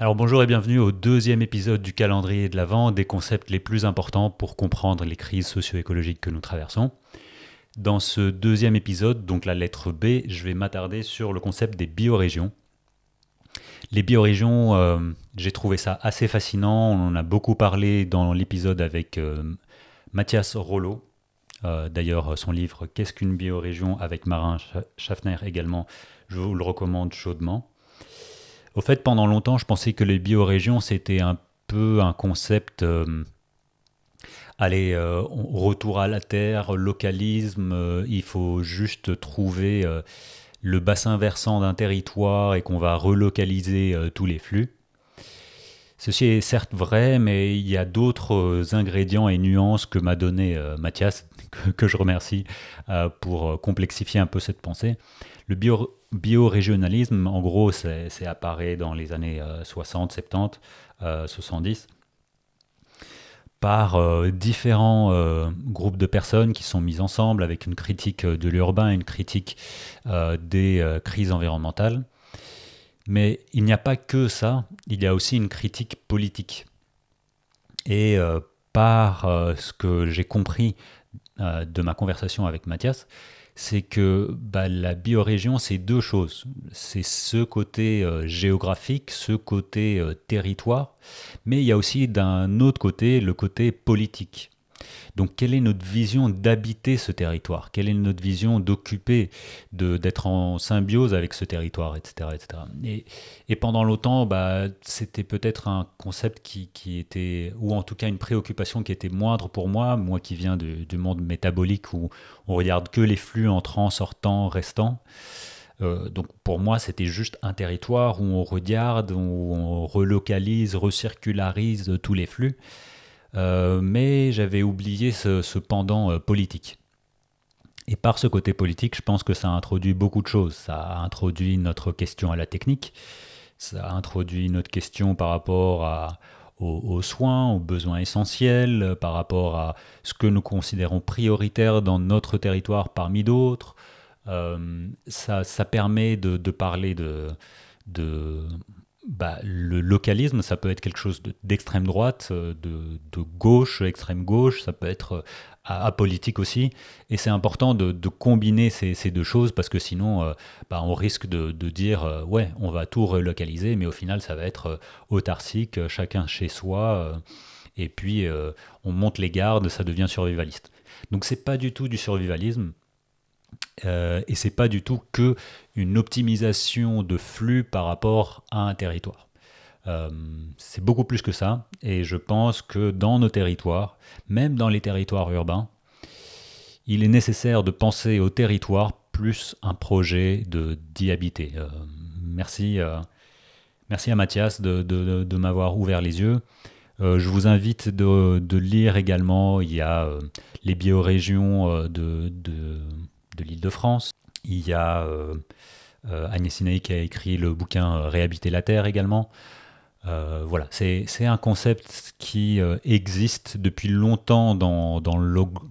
Alors bonjour et bienvenue au deuxième épisode du calendrier de l'Avent, des concepts les plus importants pour comprendre les crises socio-écologiques que nous traversons. Dans ce deuxième épisode, donc la lettre B, je vais m'attarder sur le concept des biorégions. Les biorégions, euh, j'ai trouvé ça assez fascinant, on en a beaucoup parlé dans l'épisode avec euh, Mathias Rollo. Euh, d'ailleurs, son livre Qu'est-ce qu'une biorégion avec Marin Schaffner également, je vous le recommande chaudement. Au fait, pendant longtemps, je pensais que les biorégions, c'était un peu un concept... Euh, allez, euh, retour à la terre, localisme, euh, il faut juste trouver le bassin versant d'un territoire et qu'on va relocaliser tous les flux. Ceci est certes vrai, mais il y a d'autres euh, ingrédients et nuances que m'a donné euh, Mathias, que, je remercie euh, pour complexifier un peu cette pensée. Le biorégionalisme, en gros, c'est apparu dans les années 60, 70, 70 par différents groupes de personnes qui sont mises ensemble avec une critique de l'urbain, une critique des crises environnementales. Mais il n'y a pas que ça, il y a aussi une critique politique. Et euh, par euh, ce que j'ai compris euh, de ma conversation avec Mathias, c'est que bah, la biorégion, c'est deux choses. C'est ce côté géographique, ce côté territoire, mais il y a aussi d'un autre côté le côté politique. Donc quelle est notre vision d'habiter ce territoire Quelle est notre vision d'occuper, d'être en symbiose avec ce territoire, etc. etc. Et, pendant longtemps, bah, c'était peut-être un concept qui, était, ou en tout cas une préoccupation qui était moindre pour moi, moi qui viens du, monde métabolique où on regarde que les flux entrants, sortants, restants. Euh, donc pour moi, c'était juste un territoire où on regarde, où on relocalise, recircularise tous les flux. Euh, mais j'avais oublié ce, pendant euh, politique. Et par ce côté politique, je pense que ça a introduit beaucoup de choses. Ça a introduit notre question à la technique, ça a introduit notre question par rapport à, aux, soins, aux besoins essentiels, euh, par rapport à ce que nous considérons prioritaire dans notre territoire parmi d'autres. ça, permet de, parler de, de, bah, le localisme, ça peut être quelque chose d'extrême droite, euh, de, gauche, extrême gauche, ça peut être euh, apolitique aussi. Et c'est important de, combiner ces, deux choses parce que sinon, euh, bah, on risque de, dire ouais, on va tout relocaliser, mais au final, ça va être autarcique, chacun chez soi. et puis, on monte les gardes, ça devient survivaliste. Donc, c'est pas du tout du survivalisme, euh, et c'est pas du tout que une optimisation de flux par rapport à un territoire. Euh, c'est beaucoup plus que ça. Et je pense que dans nos territoires, même dans les territoires urbains, il est nécessaire de penser au territoire plus un projet d'y habiter. Euh, merci, merci à Mathias de, m'avoir ouvert les yeux. je vous invite de, lire également, il y a les biorégions de, de, de l'Île-de-France. Il y a euh, euh, Agnès Sinaï qui a écrit le bouquin euh, Réhabiter la Terre également. voilà, c'est un concept qui existe depuis longtemps dans,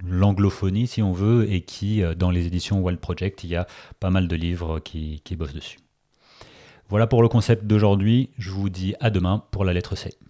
l'anglophonie, si on veut, et qui, dans les éditions Wild Project, il y a pas mal de livres qui bossent dessus. Voilà pour le concept d'aujourd'hui. Je vous dis à demain pour la lettre C.